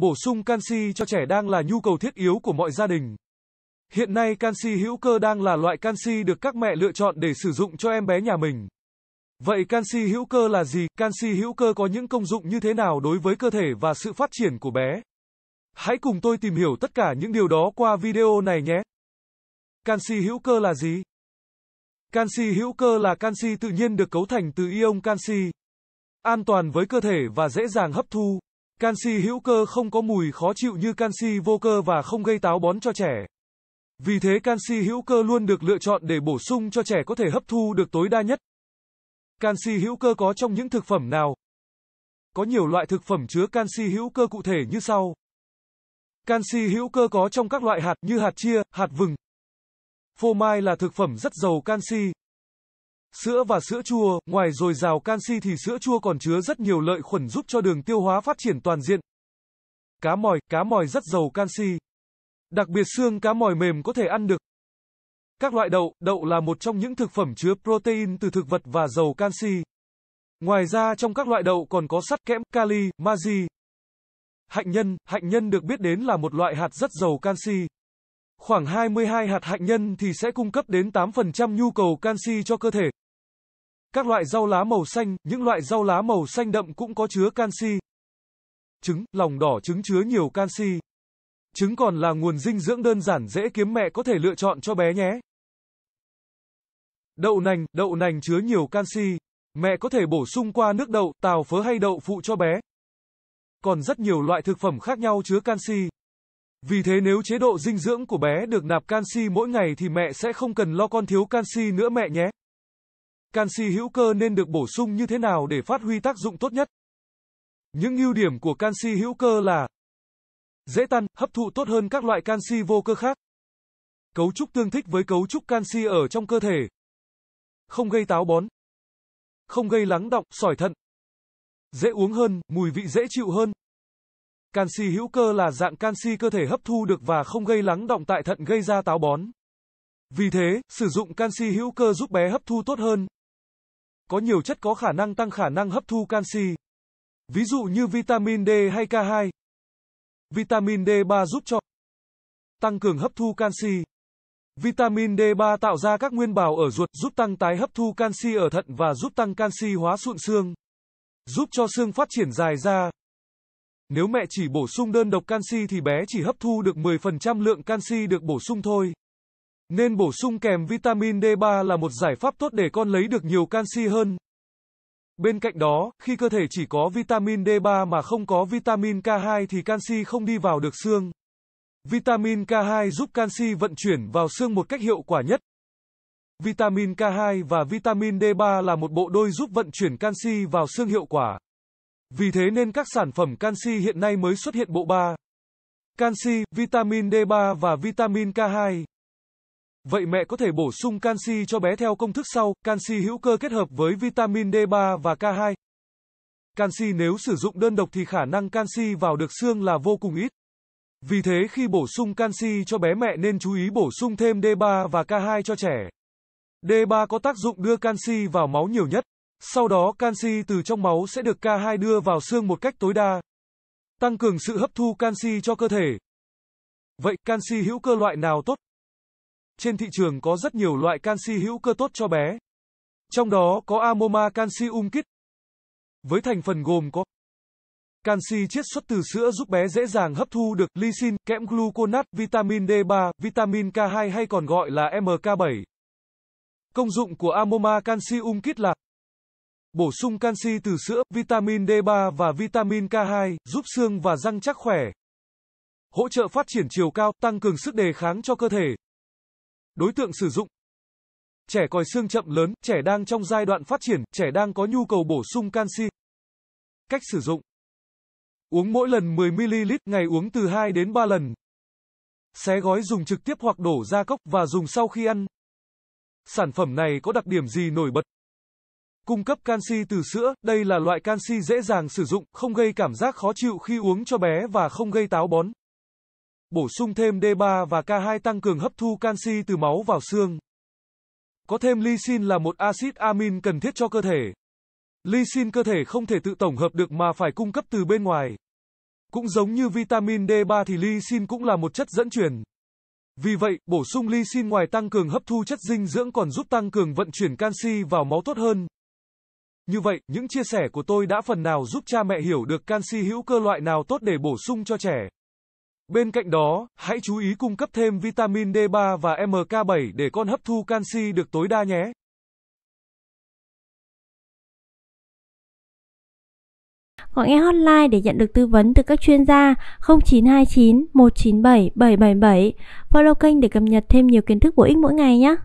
Bổ sung canxi cho trẻ đang là nhu cầu thiết yếu của mọi gia đình. Hiện nay canxi hữu cơ đang là loại canxi được các mẹ lựa chọn để sử dụng cho em bé nhà mình. Vậy canxi hữu cơ là gì? Canxi hữu cơ có những công dụng như thế nào đối với cơ thể và sự phát triển của bé? Hãy cùng tôi tìm hiểu tất cả những điều đó qua video này nhé. Canxi hữu cơ là gì? Canxi hữu cơ là canxi tự nhiên được cấu thành từ ion canxi, an toàn với cơ thể và dễ dàng hấp thu. Canxi hữu cơ không có mùi khó chịu như canxi vô cơ và không gây táo bón cho trẻ. Vì thế canxi hữu cơ luôn được lựa chọn để bổ sung cho trẻ có thể hấp thu được tối đa nhất. Canxi hữu cơ có trong những thực phẩm nào? Có nhiều loại thực phẩm chứa canxi hữu cơ cụ thể như sau. Canxi hữu cơ có trong các loại hạt như hạt chia, hạt vừng. Phô mai là thực phẩm rất giàu canxi, Sữa và sữa chua, ngoài dồi dào canxi thì sữa chua còn chứa rất nhiều lợi khuẩn giúp cho đường tiêu hóa phát triển toàn diện. Cá mòi, cá mòi rất giàu canxi. Đặc biệt xương cá mòi mềm có thể ăn được. Các loại đậu, đậu là một trong những thực phẩm chứa protein từ thực vật và giàu canxi. Ngoài ra trong các loại đậu còn có sắt kẽm, kali, magie. Hạnh nhân, hạnh nhân được biết đến là một loại hạt rất giàu canxi. Khoảng 22 hạt hạnh nhân thì sẽ cung cấp đến 8% nhu cầu canxi cho cơ thể. Các loại rau lá màu xanh, những loại rau lá màu xanh đậm cũng có chứa canxi. Trứng, lòng đỏ trứng chứa nhiều canxi. Trứng còn là nguồn dinh dưỡng đơn giản dễ kiếm mẹ có thể lựa chọn cho bé nhé. Đậu nành, đậu nành chứa nhiều canxi. Mẹ có thể bổ sung qua nước đậu, tàu phớ hay đậu phụ cho bé. Còn rất nhiều loại thực phẩm khác nhau chứa canxi. Vì thế nếu chế độ dinh dưỡng của bé được nạp canxi mỗi ngày thì mẹ sẽ không cần lo con thiếu canxi nữa mẹ nhé. Canxi hữu cơ nên được bổ sung như thế nào để phát huy tác dụng tốt nhất? Những ưu điểm của canxi hữu cơ là dễ tan, hấp thụ tốt hơn các loại canxi vô cơ khác. Cấu trúc tương thích với cấu trúc canxi ở trong cơ thể. Không gây táo bón. Không gây lắng động, sỏi thận. Dễ uống hơn, mùi vị dễ chịu hơn. Canxi hữu cơ là dạng canxi cơ thể hấp thu được và không gây lắng động tại thận gây ra táo bón. Vì thế, sử dụng canxi hữu cơ giúp bé hấp thu tốt hơn, có nhiều chất có khả năng tăng khả năng hấp thu canxi, ví dụ như vitamin D hay K2. Vitamin D3 giúp cho tăng cường hấp thu canxi. Vitamin D3 tạo ra các nguyên bào ở ruột giúp tăng tái hấp thu canxi ở thận và giúp tăng canxi hóa sụn xương, giúp cho xương phát triển dài ra. Nếu mẹ chỉ bổ sung đơn độc canxi thì bé chỉ hấp thu được 10% lượng canxi được bổ sung thôi. Nên bổ sung kèm vitamin D3 là một giải pháp tốt để con lấy được nhiều canxi hơn. Bên cạnh đó, khi cơ thể chỉ có vitamin D3 mà không có vitamin K2 thì canxi không đi vào được xương. Vitamin K2 giúp canxi vận chuyển vào xương một cách hiệu quả nhất. Vitamin K2 và vitamin D3 là một bộ đôi giúp vận chuyển canxi vào xương hiệu quả. Vì thế nên các sản phẩm canxi hiện nay mới xuất hiện bộ ba. Canxi, vitamin D3 và vitamin K2. Vậy mẹ có thể bổ sung canxi cho bé theo công thức sau, canxi hữu cơ kết hợp với vitamin D3 và K2. Canxi nếu sử dụng đơn độc thì khả năng canxi vào được xương là vô cùng ít. Vì thế khi bổ sung canxi cho bé mẹ nên chú ý bổ sung thêm D3 và K2 cho trẻ. D3 có tác dụng đưa canxi vào máu nhiều nhất, sau đó canxi từ trong máu sẽ được K2 đưa vào xương một cách tối đa, tăng cường sự hấp thu canxi cho cơ thể. Vậy canxi hữu cơ loại nào tốt? trên thị trường có rất nhiều loại canxi hữu cơ tốt cho bé. Trong đó có Amoma Calcium Kit. Với thành phần gồm có canxi chiết xuất từ sữa giúp bé dễ dàng hấp thu được lysine, kẽm gluconat, vitamin D3, vitamin K2 hay còn gọi là MK7. Công dụng của Amoma Calcium Kit là Bổ sung canxi từ sữa, vitamin D3 và vitamin K2, giúp xương và răng chắc khỏe. Hỗ trợ phát triển chiều cao, tăng cường sức đề kháng cho cơ thể. Đối tượng sử dụng Trẻ còi xương chậm lớn, trẻ đang trong giai đoạn phát triển, trẻ đang có nhu cầu bổ sung canxi. Cách sử dụng Uống mỗi lần 10ml, ngày uống từ 2 đến 3 lần. Xé gói dùng trực tiếp hoặc đổ ra cốc và dùng sau khi ăn. Sản phẩm này có đặc điểm gì nổi bật? Cung cấp canxi từ sữa, đây là loại canxi dễ dàng sử dụng, không gây cảm giác khó chịu khi uống cho bé và không gây táo bón. Bổ sung thêm D3 và K2 tăng cường hấp thu canxi từ máu vào xương. Có thêm lysine là một axit amin cần thiết cho cơ thể. Lysine cơ thể không thể tự tổng hợp được mà phải cung cấp từ bên ngoài. Cũng giống như vitamin D3 thì lysine cũng là một chất dẫn truyền. Vì vậy, bổ sung lysine ngoài tăng cường hấp thu chất dinh dưỡng còn giúp tăng cường vận chuyển canxi vào máu tốt hơn. Như vậy, những chia sẻ của tôi đã phần nào giúp cha mẹ hiểu được canxi hữu cơ loại nào tốt để bổ sung cho trẻ. Bên cạnh đó, hãy chú ý cung cấp thêm vitamin D3 và MK7 để con hấp thu canxi được tối đa nhé. Gọi nghe hotline để nhận được tư vấn từ các chuyên gia 0929 197 777. Follow kênh để cập nhật thêm nhiều kiến thức bổ ích mỗi ngày nhé.